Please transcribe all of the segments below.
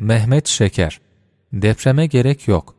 Mehmet Şeker Depreme gerek yok.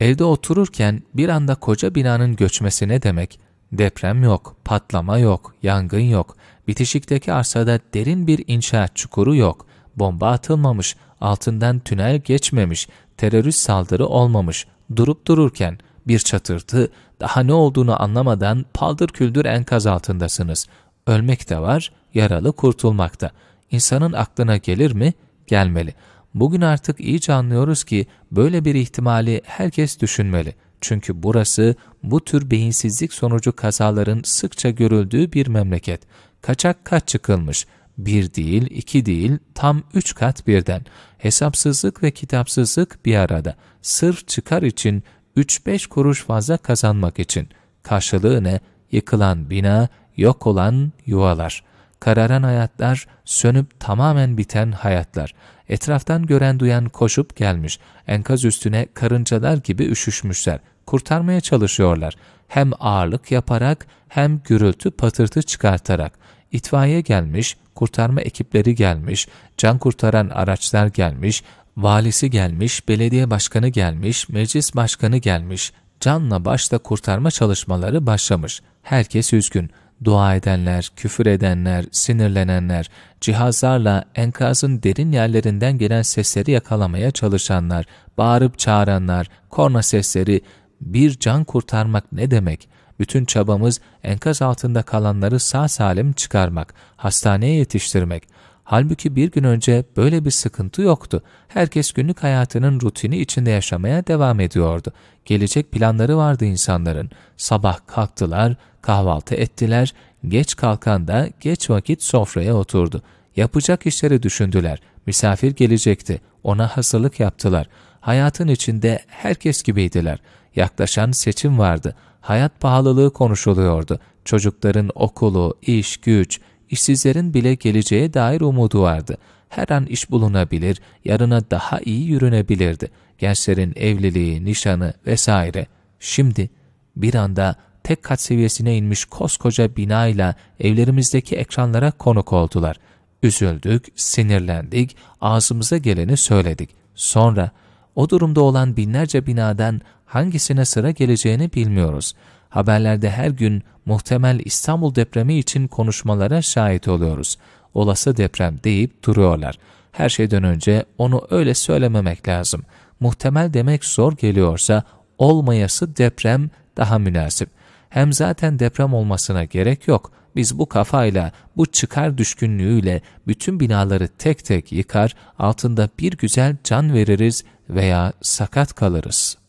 Evde otururken bir anda koca binanın göçmesi ne demek? Deprem yok, patlama yok, yangın yok. Bitişikteki arsada derin bir inşaat çukuru yok. Bomba atılmamış, altından tünel geçmemiş, terörist saldırı olmamış. Durup dururken bir çatırtı, daha ne olduğunu anlamadan paldır küldür enkaz altındasınız. Ölmek de var, yaralı kurtulmak da. İnsanın aklına gelir mi? Gelmeli. Bugün artık iyice anlıyoruz ki böyle bir ihtimali herkes düşünmeli. Çünkü burası bu tür beyinsizlik sonucu kazaların sıkça görüldüğü bir memleket. Kaçak kaç çıkılmış. Bir değil, iki değil, tam üç kat birden. Hesapsızlık ve kitapsızlık bir arada. Sırf çıkar için, üç beş kuruş fazla kazanmak için. Karşılığı ne? Yıkılan bina, yok olan yuvalar kararan hayatlar, sönüp tamamen biten hayatlar. Etraftan gören duyan koşup gelmiş, enkaz üstüne karıncalar gibi üşüşmüşler, kurtarmaya çalışıyorlar. Hem ağırlık yaparak hem gürültü patırtı çıkartarak. İtfaiye gelmiş, kurtarma ekipleri gelmiş, can kurtaran araçlar gelmiş, valisi gelmiş, belediye başkanı gelmiş, meclis başkanı gelmiş. Canla başla kurtarma çalışmaları başlamış. Herkes üzgün. Dua edenler, küfür edenler, sinirlenenler, cihazlarla enkazın derin yerlerinden gelen sesleri yakalamaya çalışanlar, bağırıp çağıranlar, korna sesleri, bir can kurtarmak ne demek? Bütün çabamız enkaz altında kalanları sağ salim çıkarmak, hastaneye yetiştirmek, Halbuki bir gün önce böyle bir sıkıntı yoktu. Herkes günlük hayatının rutini içinde yaşamaya devam ediyordu. Gelecek planları vardı insanların. Sabah kalktılar, kahvaltı ettiler, geç kalkan da geç vakit sofraya oturdu. Yapacak işleri düşündüler. Misafir gelecekti. Ona hazırlık yaptılar. Hayatın içinde herkes gibiydiler. Yaklaşan seçim vardı. Hayat pahalılığı konuşuluyordu. Çocukların okulu, iş, güç, işsizlerin bile geleceğe dair umudu vardı. Her an iş bulunabilir, yarına daha iyi yürünebilirdi. Gençlerin evliliği, nişanı vesaire. Şimdi bir anda tek kat seviyesine inmiş koskoca binayla evlerimizdeki ekranlara konuk oldular. Üzüldük, sinirlendik, ağzımıza geleni söyledik. Sonra o durumda olan binlerce binadan hangisine sıra geleceğini bilmiyoruz.'' Haberlerde her gün muhtemel İstanbul depremi için konuşmalara şahit oluyoruz. Olası deprem deyip duruyorlar. Her şeyden önce onu öyle söylememek lazım. Muhtemel demek zor geliyorsa olmayası deprem daha münasip. Hem zaten deprem olmasına gerek yok. Biz bu kafayla, bu çıkar düşkünlüğüyle bütün binaları tek tek yıkar, altında bir güzel can veririz veya sakat kalırız.''